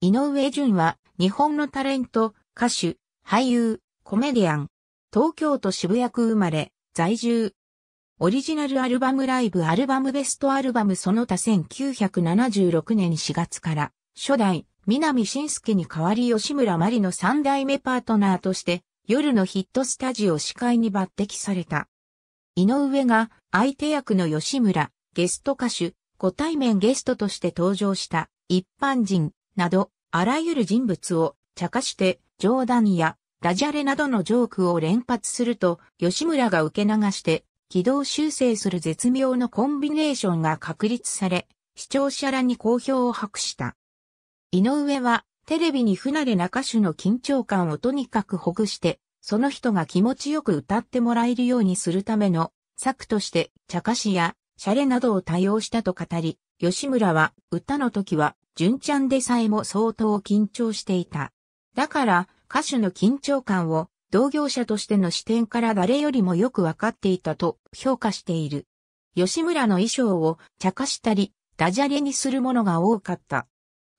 井上淳は日本のタレント、歌手、俳優、コメディアン。東京都渋谷区生まれ、在住。オリジナルアルバムライブアルバムベストアルバムその他1976年4月から初代南信介に代わり吉村麻里の三代目パートナーとして夜のヒットスタジオ司会に抜擢された。井上が相手役の吉村、ゲスト歌手、ご対面ゲストとして登場した一般人など、あらゆる人物を茶化して、冗談やダジャレなどのジョークを連発すると、吉村が受け流して、軌道修正する絶妙のコンビネーションが確立され、視聴者らに好評を博した。井上は、テレビに不慣れな歌手の緊張感をとにかくほぐして、その人が気持ちよく歌ってもらえるようにするための策として、茶菓子やシャレなどを多用したと語り、吉村は歌の時は純ちゃんでさえも相当緊張していた。だから、歌手の緊張感を同業者としての視点から誰よりもよくわかっていたと評価している。吉村の衣装を茶化したり、ダジャレにするものが多かった。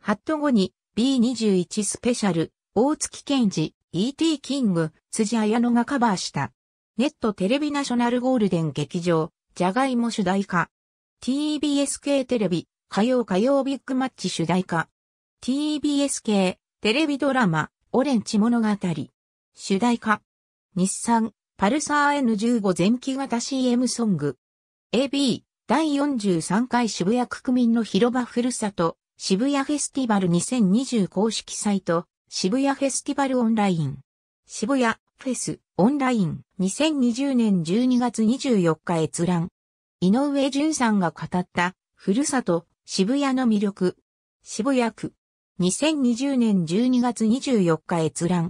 ハット後に B21 スペシャル、大月健二、E.T. キング、辻彩乃がカバーした。ネットテレビナショナルゴールデン劇場、ジャガイモ主題歌。TBSK テレビ、火曜火曜ビッグマッチ主題歌。TBS 系、テレビドラマ、オレンジ物語。主題歌。日産、パルサー N15 前期型 CM ソング。AB、第43回渋谷区民の広場ふるさと、渋谷フェスティバル2020公式サイト、渋谷フェスティバルオンライン。渋谷、フェス、オンライン、2020年12月24日閲覧。井上淳さんが語った、ふるさと、渋谷の魅力。渋谷区。2020年12月24日閲覧。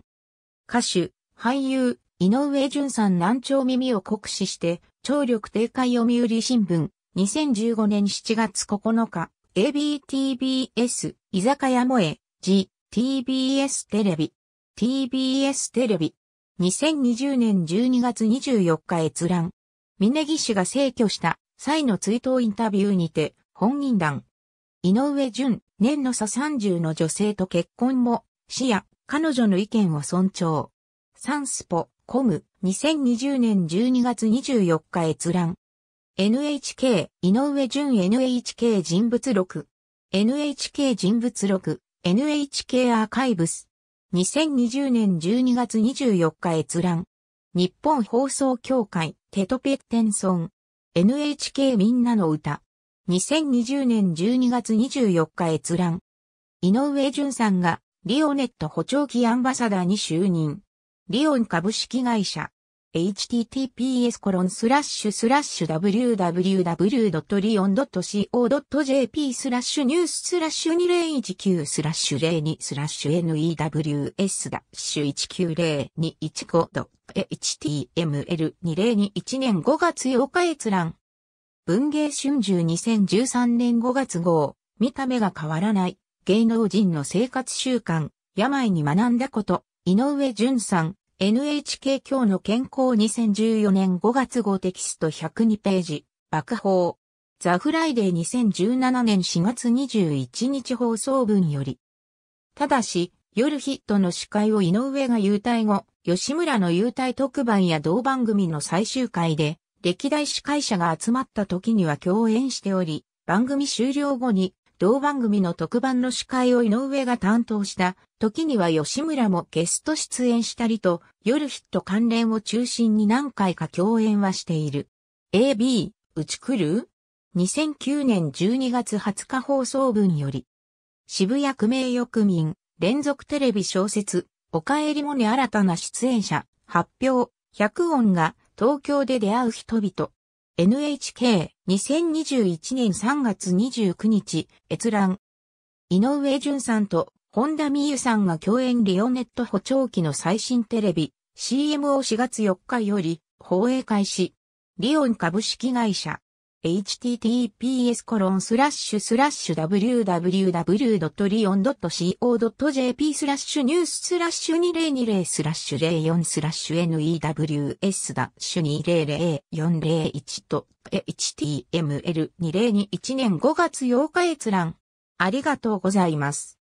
歌手、俳優、井上淳さん難聴耳を酷使して、聴力低下読売新聞。2015年7月9日。ABTBS、居酒屋萌え、G、TBS テレビ。TBS テレビ。2020年12月24日閲覧。峯岸氏が逝去した際の追悼インタビューにて、本人団、井上淳、年の差30の女性と結婚も、視野、彼女の意見を尊重。サンスポ、コム、2020年12月24日閲覧。NHK、井上淳 NHK 人物録。NHK 人物録、NHK アーカイブス。2020年12月24日閲覧。日本放送協会、テトペッテンソン。NHK みんなの歌。2020年12月24日閲覧。井上淳さんがリオネット補聴器アンバサダーに就任。リオン株式会社。https コロンスラッシュスラッシュ www.rion.co.jp スラッシュニューススラッシュ2019スラッシュ02スラッシュ news ダッシュ19021 5 html2021 年5月8日閲覧文芸春秋2013年5月号、見た目が変わらない、芸能人の生活習慣、病に学んだこと、井上淳さん、NHK 今日の健康2014年5月号テキスト102ページ、爆報。ザ・フライデー2017年4月21日放送分より。ただし、夜ヒットの司会を井上が優待後、吉村の優待特番や同番組の最終回で、歴代司会者が集まった時には共演しており、番組終了後に同番組の特番の司会を井上が担当した時には吉村もゲスト出演したりと夜ヒット関連を中心に何回か共演はしている。AB、うち来る ?2009 年12月20日放送分より渋谷区名誉民連続テレビ小説おかえりもに新たな出演者発表100音が東京で出会う人々。NHK2021 年3月29日、閲覧。井上淳さんと本田美優さんが共演リオネット補聴器の最新テレビ CM を4月4日より放映開始。リオン株式会社。https コロンスラッシュスラッシュ w w w r e o n c o j p スラッシュニューススラッシュ2020スラッシュ04スラッシュ news ダッシュ200401と html2021 年5月8日閲覧。ありがとうございます。